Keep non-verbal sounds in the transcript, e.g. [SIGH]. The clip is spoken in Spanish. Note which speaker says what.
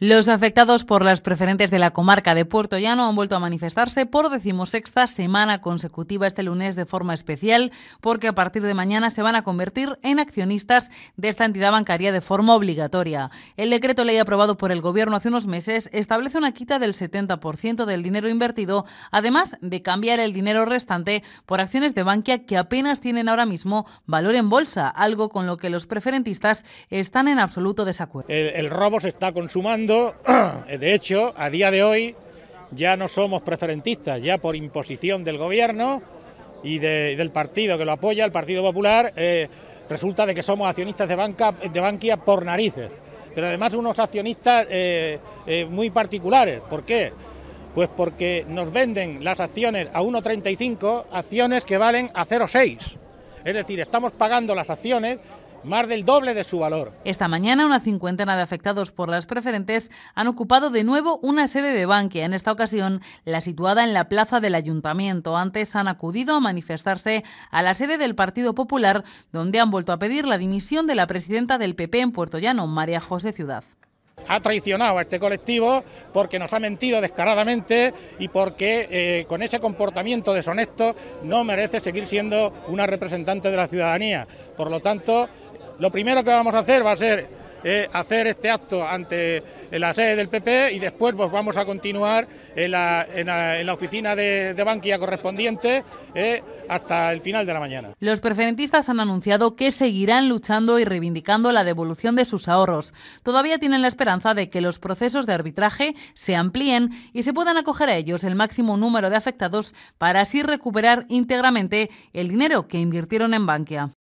Speaker 1: Los afectados por las preferentes de la comarca de Puerto Llano han vuelto a manifestarse por decimosexta semana consecutiva este lunes de forma especial, porque a partir de mañana se van a convertir en accionistas de esta entidad bancaria de forma obligatoria. El decreto ley aprobado por el Gobierno hace unos meses establece una quita del 70% del dinero invertido, además de cambiar el dinero restante por acciones de Bankia que apenas tienen ahora mismo valor en bolsa, algo con lo que los preferentistas están en absoluto desacuerdo. el robo se está consumando
Speaker 2: [CLEARS THROAT] De hecho, a día de hoy ya no somos preferentistas, ya por imposición del gobierno y del partido que lo apoya, el Partido Popular, eh, resulta de que somos accionistas de, banca, de Bankia por narices. Pero además unos accionistas eh, eh, muy particulares. ¿Por qué? Pues porque nos venden las acciones a 1,35, acciones que valen a 0,6. Es decir, estamos pagando las
Speaker 1: acciones más del doble de su valor. Esta mañana, una cincuentena de afectados por las preferentes han ocupado de nuevo una sede de Bankia, en esta ocasión la situada en la plaza del ayuntamiento. Antes han acudido a manifestarse a la sede del Partido Popular, donde han vuelto a pedir la dimisión de la presidenta del PP en Puerto Llano, María José Ciudad ha traicionado
Speaker 2: a este colectivo porque nos ha mentido descaradamente y porque eh, con ese comportamiento deshonesto no merece seguir siendo una representante de la ciudadanía. Por lo tanto, lo primero que vamos a hacer va a ser eh, hacer este acto ante la sede del PP e y después pues, vamos a continuar en la, oficina de, Bankia correspondiente eh, hasta el final de la mañana.
Speaker 1: Los preferentistas han anunciado que seguirán luchando y reivindicando la devolución de sus ahorros. Todavía tienen la esperanza de que los procesos de arbitraje se amplíen y se puedan acoger a ellos el máximo número de afectados para así recuperar íntegramente el dinero que invirtieron en Bankia.